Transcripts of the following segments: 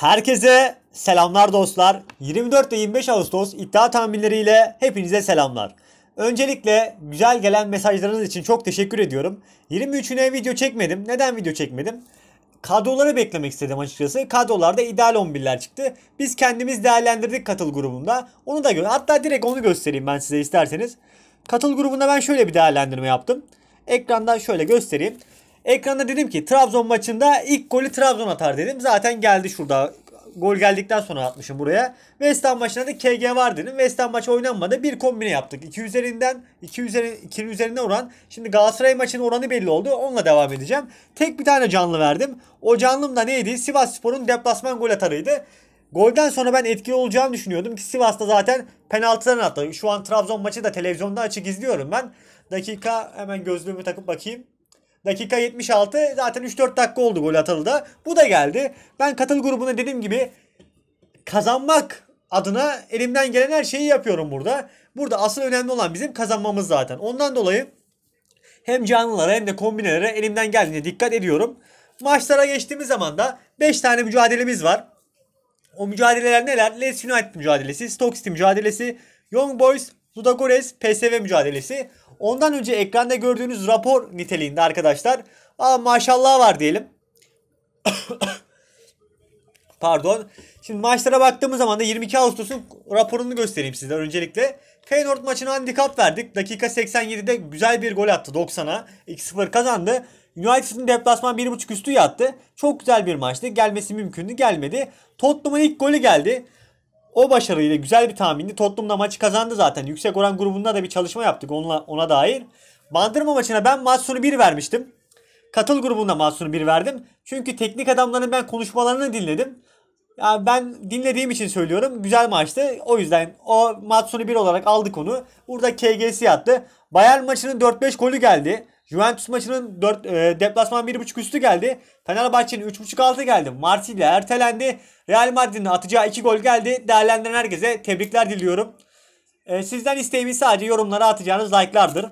Herkese selamlar dostlar. 24 ve 25 Ağustos iddia tahminleriyle hepinize selamlar. Öncelikle güzel gelen mesajlarınız için çok teşekkür ediyorum. 23'üne video çekmedim. Neden video çekmedim? Kadroları beklemek istedim açıkçası. Kadrolarda ideal 11'ler çıktı. Biz kendimiz değerlendirdik katıl grubunda. Onu da gör. Hatta direkt onu göstereyim ben size isterseniz. Katıl grubunda ben şöyle bir değerlendirme yaptım. Ekranda şöyle göstereyim. Ekranda dedim ki Trabzon maçında ilk golü Trabzon atar dedim. Zaten geldi şurada. Gol geldikten sonra atmışım buraya. West Ham maçında da KG var dedim. West Ham maçı oynanmadı. Bir kombine yaptık. 2 üzerinden 2 üzeri 2 üzerinden oran. Şimdi Galatasaray maçının oranı belli oldu. Onunla devam edeceğim. Tek bir tane canlı verdim. O canlım da neydi? Spor'un deplasman gol atarıydı. Golden sonra ben etkili olacağını düşünüyordum ki Sivas'ta zaten penaltıdan attı. Şu an Trabzon maçı da televizyonda açık izliyorum ben. Dakika hemen gözlüğümü takıp bakayım. Dakika 76 zaten 3-4 dakika oldu gol atalı da. Bu da geldi. Ben katıl grubuna dediğim gibi kazanmak adına elimden gelen her şeyi yapıyorum burada. Burada asıl önemli olan bizim kazanmamız zaten. Ondan dolayı hem canlılara hem de kombinelere elimden geldiğince dikkat ediyorum. Maçlara geçtiğimiz zaman da 5 tane mücadelemiz var. O mücadeleler neler? Leeds United mücadelesi, Stoke City mücadelesi, Young Boys, Ludogorets, PSV mücadelesi. Ondan önce ekranda gördüğünüz rapor niteliğinde arkadaşlar. Aa maşallah var diyelim. Pardon. Şimdi maçlara baktığımız zaman da 22 Ağustos'un raporunu göstereyim size öncelikle. Feyenoord maçına handikap verdik. Dakika 87'de güzel bir gol attı 90'a. 2-0 kazandı. United'ın deplasman 1.5 üstü yattı. Çok güzel bir maçtı. Gelmesi mümkündü. Gelmedi. Tottenham'ın ilk golü geldi. O başarıyla güzel bir tahmindi. Tottenham'da maçı kazandı zaten. Yüksek oran grubunda da bir çalışma yaptık onunla, ona dair. Bandırma maçına ben maç sonu 1 vermiştim. Katıl grubunda maç sonu 1 verdim. Çünkü teknik adamların ben konuşmalarını dinledim. Yani ben dinlediğim için söylüyorum. Güzel maçtı. O yüzden o maç sonu 1 olarak aldık onu. Burada KGS attı. Bayern maçının 4-5 golü geldi. Juventus maçının 4 e, deplasman 1.5 üstü geldi. Fenerbahçe'nin 3.5 altı geldi. Marsilya ertelendi. Real Madrid'in atacağı 2 gol geldi. Değerlendiren herkese tebrikler diliyorum. E, sizden isteğimiz sadece yorumlara atacağınız like'lardır.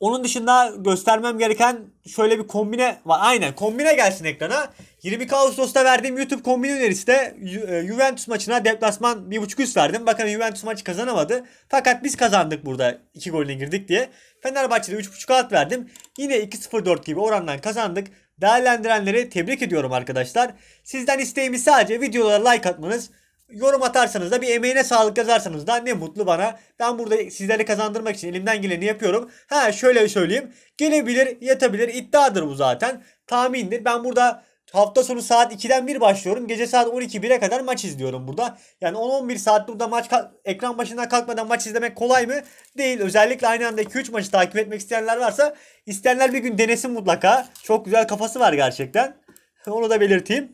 Onun dışında göstermem gereken şöyle bir kombine var. Aynen kombine gelsin ekrana. 22 Ağustos'ta verdiğim YouTube kombine önerisi de Ju e, Juventus maçına deplasman 1.5 üst verdim. Bakın Juventus maçı kazanamadı. Fakat biz kazandık burada 2 golüne girdik diye. Fenerbahçe'de 3.5 alt verdim. Yine 2.04 gibi orandan kazandık. Değerlendirenleri tebrik ediyorum arkadaşlar. Sizden isteğimiz sadece videolara like atmanız. Yorum atarsanız da bir emeğine sağlık yazarsanız da ne mutlu bana. Ben burada sizleri kazandırmak için elimden geleni yapıyorum. Ha şöyle söyleyeyim. Gelebilir, yatabilir. iddiadır bu zaten. Tahmindir. Ben burada Hafta sonu saat 2'den 1 başlıyorum. Gece saat 12-1'e kadar maç izliyorum burada. Yani 10-11 saat burada maç ekran başından kalkmadan maç izlemek kolay mı? Değil. Özellikle aynı anda 2-3 maçı takip etmek isteyenler varsa isteyenler bir gün denesin mutlaka. Çok güzel kafası var gerçekten. Onu da belirteyim.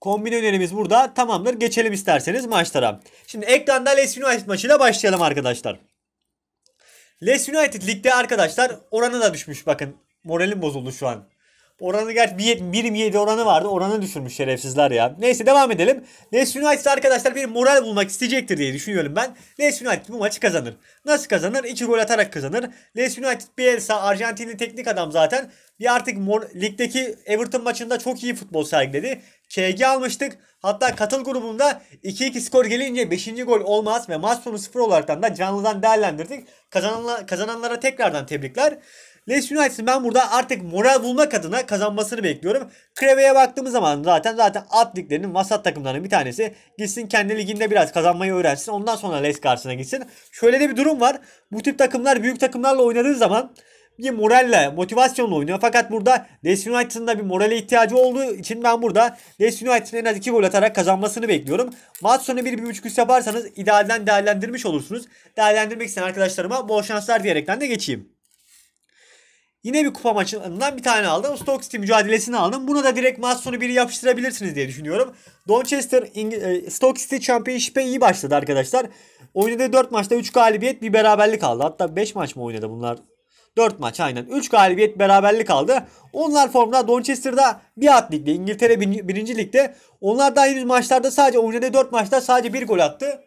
Kombin önerimiz burada tamamdır. Geçelim isterseniz maçlara. Şimdi ekranda Leeds United maçıyla başlayalım arkadaşlar. Leeds United ligde arkadaşlar oranı da düşmüş bakın. Moralim bozuldu şu an. Oranı gerçi 1.27 oranı vardı. Oranı düşürmüş şerefsizler ya. Neyse devam edelim. Leeds United arkadaşlar bir moral bulmak isteyecektir diye düşünüyorum ben. Leeds United bu maçı kazanır. Nasıl kazanır? 2 gol atarak kazanır. Leeds United Bielsa Arjantinli teknik adam zaten. Bir artık ligdeki Everton maçında çok iyi futbol sergiledi. KG almıştık. Hatta katıl grubunda 2-2 skor gelince 5. gol olmaz ve maç sonu 0 olaraktan da canlıdan değerlendirdik. Kazananla, kazananlara tekrardan tebrikler. Les United'ın ben burada artık moral bulmak adına kazanmasını bekliyorum. Kreve'ye baktığımız zaman zaten zaten alt liglerinin vasat takımlarının bir tanesi. Gitsin kendi liginde biraz kazanmayı öğrensin. Ondan sonra Les karşısına gitsin. Şöyle de bir durum var. Bu tip takımlar büyük takımlarla oynadığı zaman bir moralle, motivasyonla oynuyor. Fakat burada Les United'ın da bir morale ihtiyacı olduğu için ben burada Les United'ın en az 2 gol atarak kazanmasını bekliyorum. Maç sonu 1-1.5 üst yaparsanız idealden değerlendirmiş olursunuz. Değerlendirmek isteyen arkadaşlarıma bol şanslar diyerekten de geçeyim. Yine bir kupa maçından bir tane aldım. Stock City mücadelesini aldım. Buna da direkt maç sonu biri yapıştırabilirsiniz diye düşünüyorum. Donchester İng e, Stock City Championship'e iyi başladı arkadaşlar. Oynadığı 4 maçta 3 galibiyet bir beraberlik aldı. Hatta 5 maç mı oynadı bunlar? 4 maç aynen. 3 galibiyet beraberlik aldı. Onlar formda Donchester'da bir at ligde. İngiltere 1. ligde. Onlar daha henüz maçlarda sadece oynadığı 4 maçta sadece 1 gol attı.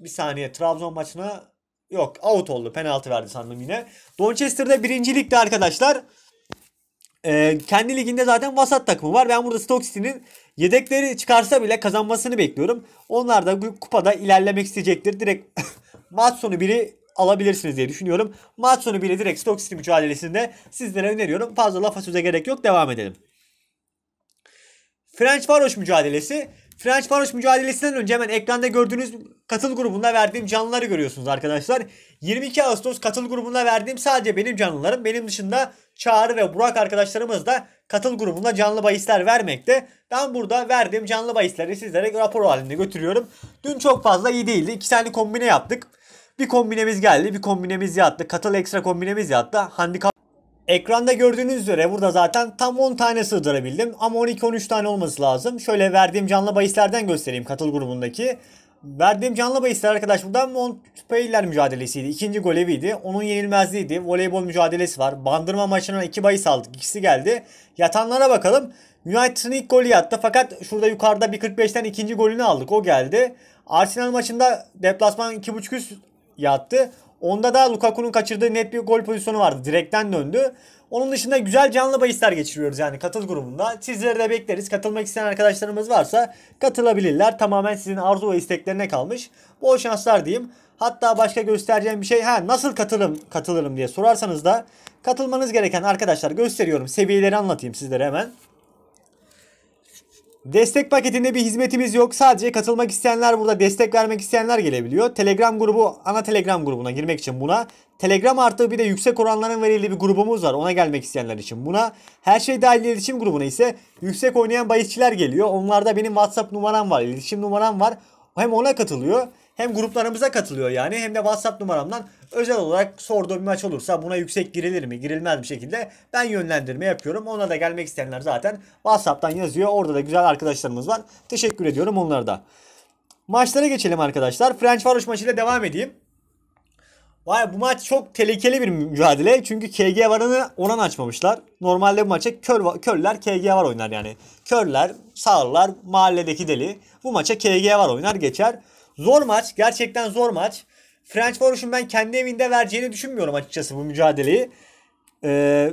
Bir saniye Trabzon maçına Yok out oldu. Penaltı verdi sandım yine. Donchester'da birinci ligde arkadaşlar. E, kendi liginde zaten vasat takımı var. Ben burada Stoke City'nin yedekleri çıkarsa bile kazanmasını bekliyorum. Onlar da bu kupada ilerlemek isteyecektir. Direkt maç sonu biri alabilirsiniz diye düşünüyorum. Maç sonu biri direkt Stoke City mücadelesinde sizlere öneriyorum. Fazla lafa söze gerek yok. Devam edelim. French Varoş mücadelesi. French Panos mücadelesinden önce hemen ekranda gördüğünüz katıl grubuna verdiğim canlıları görüyorsunuz arkadaşlar. 22 Ağustos katıl grubuna verdiğim sadece benim canlılarım. Benim dışında Çağrı ve Burak arkadaşlarımız da katıl grubuna canlı bahisler vermekte. Ben burada verdiğim canlı bahisleri sizlere rapor halinde götürüyorum. Dün çok fazla iyi değildi. İki tane kombine yaptık. Bir kombinemiz geldi, bir kombinemiz yattı. Katıl ekstra kombinemiz yattı. Handikap Ekranda gördüğünüz üzere burada zaten tam 10 tane sığdırabildim ama 12-13 tane olması lazım. Şöyle verdiğim canlı bahislerden göstereyim katıl grubundaki. Verdiğim canlı bahisler arkadaş burada Montpellier mücadelesiydi. İkinci gol eviydi. Onun yenilmezliğiydi. Voleybol mücadelesi var. Bandırma maçına iki bahis aldık. İkisi geldi. Yatanlara bakalım. United'ın ilk golü yattı fakat şurada yukarıda 1.45'ten ikinci golünü aldık. O geldi. Arsenal maçında deplasman 2.5 üst yattı. Onda da Lukaku'nun kaçırdığı net bir gol pozisyonu vardı. Direkten döndü. Onun dışında güzel canlı bahisler geçiriyoruz yani katıl grubunda. Sizleri de bekleriz. Katılmak isteyen arkadaşlarımız varsa katılabilirler. Tamamen sizin arzu ve isteklerine kalmış. Bol şanslar diyeyim. Hatta başka göstereceğim bir şey ha nasıl katılım katılırım diye sorarsanız da katılmanız gereken arkadaşlar gösteriyorum. Seviyeleri anlatayım sizlere hemen. Destek paketinde bir hizmetimiz yok. Sadece katılmak isteyenler burada destek vermek isteyenler gelebiliyor. Telegram grubu ana Telegram grubuna girmek için buna. Telegram artı bir de yüksek oranların verildiği bir grubumuz var. Ona gelmek isteyenler için buna. Her şey dahil iletişim grubuna ise yüksek oynayan bahisçiler geliyor. Onlarda benim WhatsApp numaram var, iletişim numaram var. Hem ona katılıyor hem gruplarımıza katılıyor yani hem de WhatsApp numaramdan özel olarak sorduğu bir maç olursa buna yüksek girilir mi girilmez bir şekilde ben yönlendirme yapıyorum. Ona da gelmek isteyenler zaten WhatsApp'tan yazıyor. Orada da güzel arkadaşlarımız var. Teşekkür ediyorum onlara da. Maçlara geçelim arkadaşlar. French Varoş maçıyla devam edeyim. Vay bu maç çok tehlikeli bir mücadele. Çünkü KG varını oran açmamışlar. Normalde bu maça kör, körler KG var oynar yani. Körler, sağırlar, mahalledeki deli. Bu maça KG var oynar geçer. Zor maç. Gerçekten zor maç. French Forest'un ben kendi evinde vereceğini düşünmüyorum açıkçası bu mücadeleyi. Ee,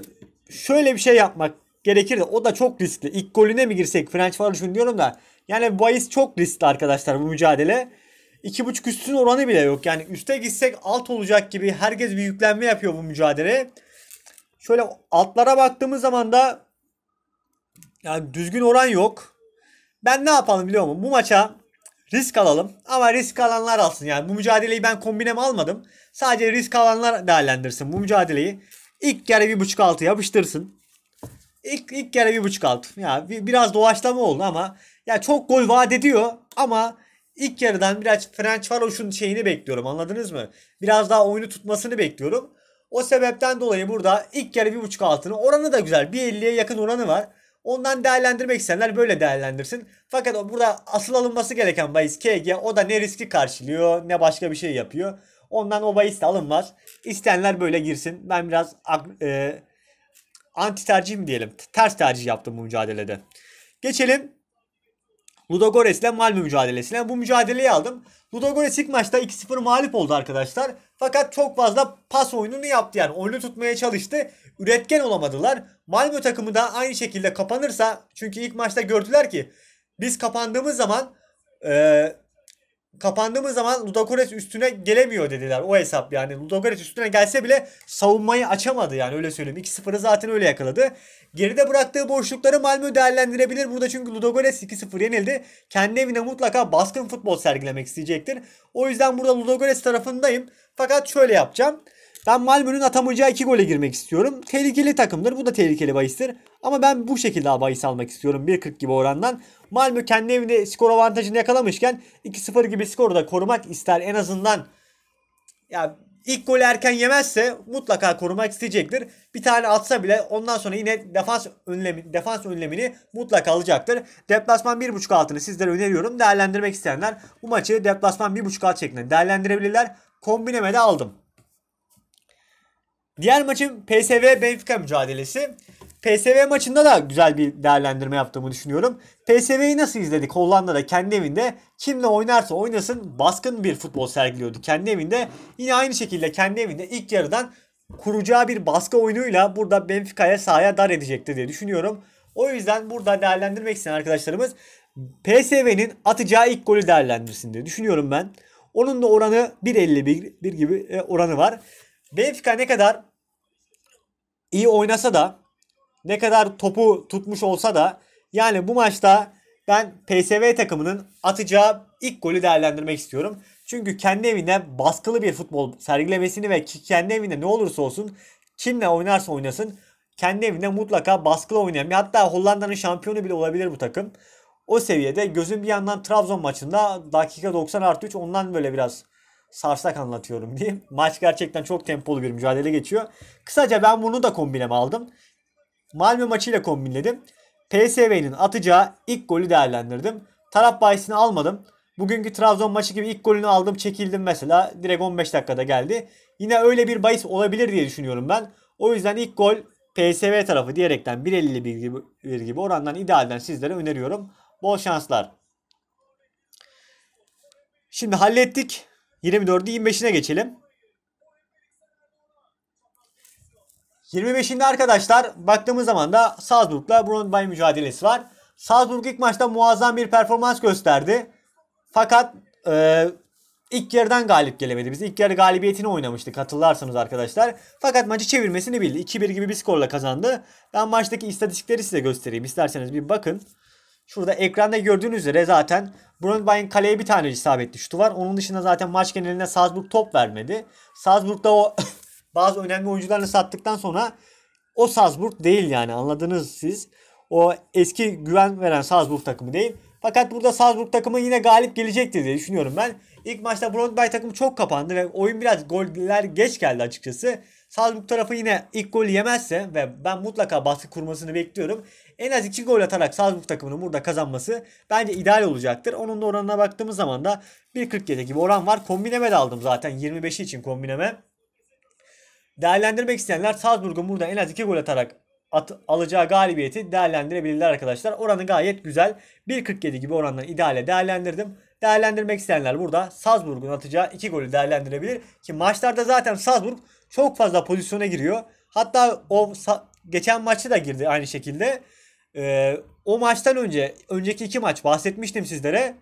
şöyle bir şey yapmak gerekirdi. o da çok riskli. İlk golüne mi girsek French Forest'un diyorum da. Yani bahis çok riskli arkadaşlar bu mücadele. 2.5 üstün oranı bile yok. Yani üste gitsek alt olacak gibi herkes bir yüklenme yapıyor bu mücadele. Şöyle altlara baktığımız zaman da yani düzgün oran yok. Ben ne yapalım biliyor musun? Bu maça risk alalım ama risk alanlar alsın. Yani bu mücadeleyi ben kombinem almadım. Sadece risk alanlar değerlendirsin bu mücadeleyi. İlk kere bir buçuk altı yapıştırsın. İlk, ilk kere bir buçuk altı. Ya bir, biraz doğaçlama oldu ama ya çok gol vaat ediyor ama ilk yarıdan biraz French Faroş'un şeyini bekliyorum anladınız mı? Biraz daha oyunu tutmasını bekliyorum. O sebepten dolayı burada ilk yarı bir buçuk altını oranı da güzel. 1.50'ye yakın oranı var. Ondan değerlendirmek isteyenler böyle değerlendirsin. Fakat burada asıl alınması gereken bahis KG o da ne riski karşılıyor ne başka bir şey yapıyor. Ondan o bahis de alınmaz. İsteyenler böyle girsin. Ben biraz e, anti tercih mi diyelim ters tercih yaptım bu mücadelede. Geçelim Ludogorets ile Malmö mücadelesine. Bu mücadeleyi aldım. Ludogorets ilk maçta 2-0 mağlup oldu arkadaşlar. Fakat çok fazla pas oyununu yaptı yani. Oyunu tutmaya çalıştı. Üretken olamadılar. Malmö takımı da aynı şekilde kapanırsa çünkü ilk maçta gördüler ki biz kapandığımız zaman e, kapandığımız zaman Ludogorets üstüne gelemiyor dediler. O hesap yani. Ludogorets üstüne gelse bile savunmayı açamadı yani öyle söyleyeyim. 2-0'ı zaten öyle yakaladı. Geride bıraktığı boşlukları Malmö değerlendirebilir. Burada çünkü Ludogorets 2-0 yenildi. Kendi evine mutlaka baskın futbol sergilemek isteyecektir. O yüzden burada Ludogorets tarafındayım. Fakat şöyle yapacağım. Ben Malmö'nün atamayacağı 2 gole girmek istiyorum. Tehlikeli takımdır. Bu da tehlikeli bahistir. Ama ben bu şekilde bahis almak istiyorum. 1.40 gibi orandan. Malmö kendi evinde skor avantajını yakalamışken 2-0 gibi skoru da korumak ister. En azından ya ilk golü erken yemezse mutlaka korumak isteyecektir. Bir tane atsa bile ondan sonra yine defans önlemi, defans önlemini mutlaka alacaktır. Deplasman 1.5 altını sizlere öneriyorum. Değerlendirmek isteyenler bu maçı deplasman 1.5 alt şeklinde değerlendirebilirler. Kombineme de aldım. Diğer maçın PSV Benfica mücadelesi. PSV maçında da güzel bir değerlendirme yaptığımı düşünüyorum. PSV'yi nasıl izledik? Hollanda'da kendi evinde kimle oynarsa oynasın baskın bir futbol sergiliyordu kendi evinde. Yine aynı şekilde kendi evinde ilk yarıdan kuracağı bir baskı oyunuyla burada Benfica'ya sahaya dar edecekti diye düşünüyorum. O yüzden burada değerlendirmek isteyen arkadaşlarımız PSV'nin atacağı ilk golü değerlendirsin diye düşünüyorum ben. Onun da oranı 1.51 bir gibi e, oranı var. Benfica ne kadar iyi oynasa da ne kadar topu tutmuş olsa da yani bu maçta ben PSV takımının atacağı ilk golü değerlendirmek istiyorum. Çünkü kendi evinde baskılı bir futbol sergilemesini ve kendi evinde ne olursa olsun kimle oynarsa oynasın kendi evinde mutlaka baskılı oynayan hatta Hollanda'nın şampiyonu bile olabilir bu takım. O seviyede gözüm bir yandan Trabzon maçında dakika 90 artı 3 ondan böyle biraz sarsak anlatıyorum diye. Maç gerçekten çok tempolu bir mücadele geçiyor. Kısaca ben bunu da kombineme aldım. Malmö maçıyla kombinledim. PSV'nin atacağı ilk golü değerlendirdim. Taraf bahisini almadım. Bugünkü Trabzon maçı gibi ilk golünü aldım çekildim mesela. Direkt 15 dakikada geldi. Yine öyle bir bahis olabilir diye düşünüyorum ben. O yüzden ilk gol PSV tarafı diyerekten 1.50 bir gibi, gibi orandan idealden sizlere öneriyorum. Bol şanslar. Şimdi hallettik. 24'ü 25'ine geçelim. 25'inde arkadaşlar baktığımız zaman da Salzburg'la Brondby mücadelesi var. Salzburg ilk maçta muazzam bir performans gösterdi. Fakat e, ilk yarıdan galip gelemedi. Biz ilk yarı galibiyetini oynamıştık hatırlarsanız arkadaşlar. Fakat maçı çevirmesini bildi. 2-1 gibi bir skorla kazandı. Ben maçtaki istatistikleri size göstereyim. İsterseniz bir bakın. Şurada ekranda gördüğünüz üzere zaten Brøndby'in kaleye bir tane isabetli şutu var. Onun dışında zaten maç genelinde Salzburg top vermedi. da o bazı önemli oyuncularını sattıktan sonra o Salzburg değil yani anladınız siz. O eski güven veren Salzburg takımı değil. Fakat burada Salzburg takımı yine galip gelecektir diye düşünüyorum ben. İlk maçta Brøndby takımı çok kapandı ve oyun biraz goller geç geldi açıkçası. Salzburg tarafı yine ilk golü yemezse ve ben mutlaka baskı kurmasını bekliyorum. En az 2 gol atarak Salzburg takımının burada kazanması bence ideal olacaktır. Onun da oranına baktığımız zaman da 1.47 gibi oran var. Kombineme de aldım zaten 25'i için kombineme. Değerlendirmek isteyenler Salzburg'un burada en az 2 gol atarak at, alacağı galibiyeti değerlendirebilirler arkadaşlar. Oranı gayet güzel. 1.47 gibi orandan ideale değerlendirdim. Değerlendirmek isteyenler burada Salzburg'un atacağı 2 golü değerlendirebilir. Ki maçlarda zaten Salzburg çok fazla pozisyona giriyor. Hatta o geçen maçı da girdi aynı şekilde. Ee, o maçtan önce önceki iki maç bahsetmiştim sizlere.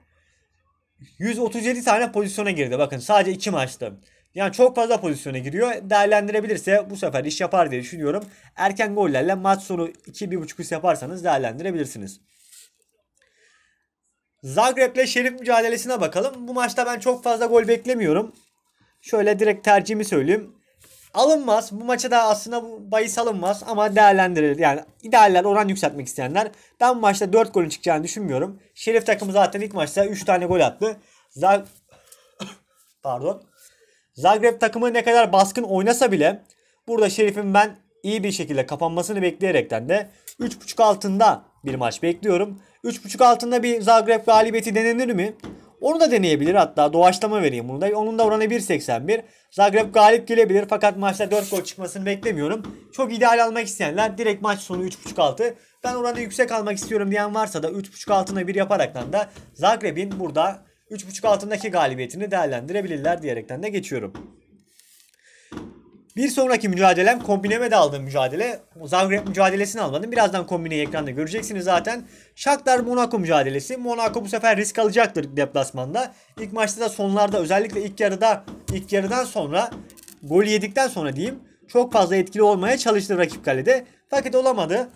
137 tane pozisyona girdi. Bakın sadece iki maçta. Yani çok fazla pozisyona giriyor. Değerlendirebilirse bu sefer iş yapar diye düşünüyorum. Erken gollerle maç sonu 2-1.5 üst yaparsanız değerlendirebilirsiniz. Zagreb ile Şerif mücadelesine bakalım. Bu maçta ben çok fazla gol beklemiyorum. Şöyle direkt tercihimi söyleyeyim alınmaz. Bu maça da aslında bu bahis alınmaz ama değerlendirilir. Yani idealler oran yükseltmek isteyenler. Ben bu maçta 4 golün çıkacağını düşünmüyorum. Şerif takımı zaten ilk maçta 3 tane gol attı. Zag Pardon. Zagreb takımı ne kadar baskın oynasa bile burada Şerif'in ben iyi bir şekilde kapanmasını bekleyerekten de 3.5 altında bir maç bekliyorum. 3.5 altında bir Zagreb galibiyeti denenir mi? Onu da deneyebilir hatta doğaçlama vereyim bunu da. Onun da oranı 1.81. Zagreb galip gelebilir fakat maçta 4 gol çıkmasını beklemiyorum. Çok ideal almak isteyenler direkt maç sonu 3.5-6. Ben oranı yüksek almak istiyorum diyen varsa da 3.5 altına 1 yaparaktan da Zagreb'in burada 3.5 altındaki galibiyetini değerlendirebilirler diyerekten de geçiyorum. Bir sonraki mücadelem kombineme de aldığım mücadele. Zagreb mücadelesini almadım. Birazdan kombineyi ekranda göreceksiniz zaten. Shakhtar Monaco mücadelesi. Monaco bu sefer risk alacaktır deplasmanda. İlk maçta da sonlarda özellikle ilk yarıda ilk yarıdan sonra gol yedikten sonra diyeyim çok fazla etkili olmaya çalıştı rakip kalede. Fakat olamadı.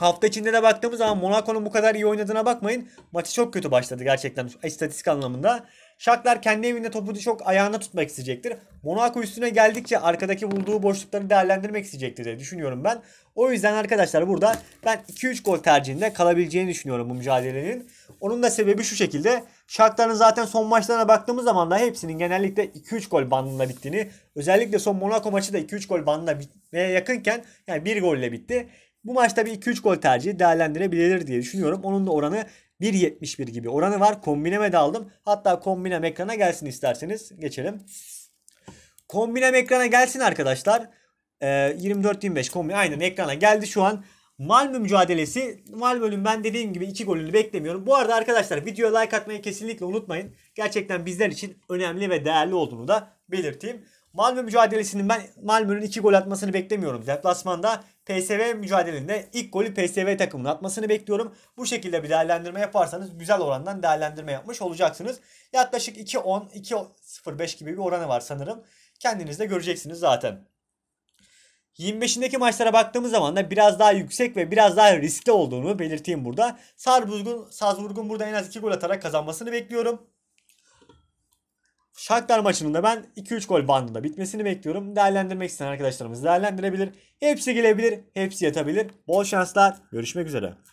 Hafta içinde de baktığımız zaman Monaco'nun bu kadar iyi oynadığına bakmayın. Maçı çok kötü başladı gerçekten istatistik anlamında. Shakhtar kendi evinde topu çok ayağına tutmak isteyecektir. Monaco üstüne geldikçe arkadaki bulduğu boşlukları değerlendirmek isteyecektir diye düşünüyorum ben. O yüzden arkadaşlar burada ben 2-3 gol tercihinde kalabileceğini düşünüyorum bu mücadelenin. Onun da sebebi şu şekilde. Shakhtar'ın zaten son maçlarına baktığımız zaman da hepsinin genellikle 2-3 gol bandında bittiğini. Özellikle son Monaco maçı da 2-3 gol bandında bitmeye yakınken yani 1 golle bitti. Bu maçta bir 2-3 gol tercihi değerlendirebilir diye düşünüyorum. Onun da oranı 1.71 gibi oranı var. Kombineme de aldım. Hatta kombinem ekrana gelsin isterseniz. Geçelim. Kombinem ekrana gelsin arkadaşlar. Ee, 24-25 kombine aynen ekrana geldi şu an. Malmö mücadelesi. Malmö'nün ben dediğim gibi 2 golünü beklemiyorum. Bu arada arkadaşlar videoya like atmayı kesinlikle unutmayın. Gerçekten bizler için önemli ve değerli olduğunu da belirteyim. Malmö mücadelesinin ben Malmö'nün 2 gol atmasını beklemiyorum. Deplasmanda PSV mücadelesinde ilk golü PSV takımının atmasını bekliyorum. Bu şekilde bir değerlendirme yaparsanız güzel orandan değerlendirme yapmış olacaksınız. Yaklaşık 2-10, 2-0-5 gibi bir oranı var sanırım. Kendiniz de göreceksiniz zaten. 25'indeki maçlara baktığımız zaman da biraz daha yüksek ve biraz daha riskli olduğunu belirteyim burada. Sarburg'un Salzburg'un burada en az 2 gol atarak kazanmasını bekliyorum. Shakhtar maçının da ben 2-3 gol bandında bitmesini bekliyorum. Değerlendirmek isteyen arkadaşlarımız değerlendirebilir. Hepsi gelebilir, hepsi yatabilir. Bol şanslar. Görüşmek üzere.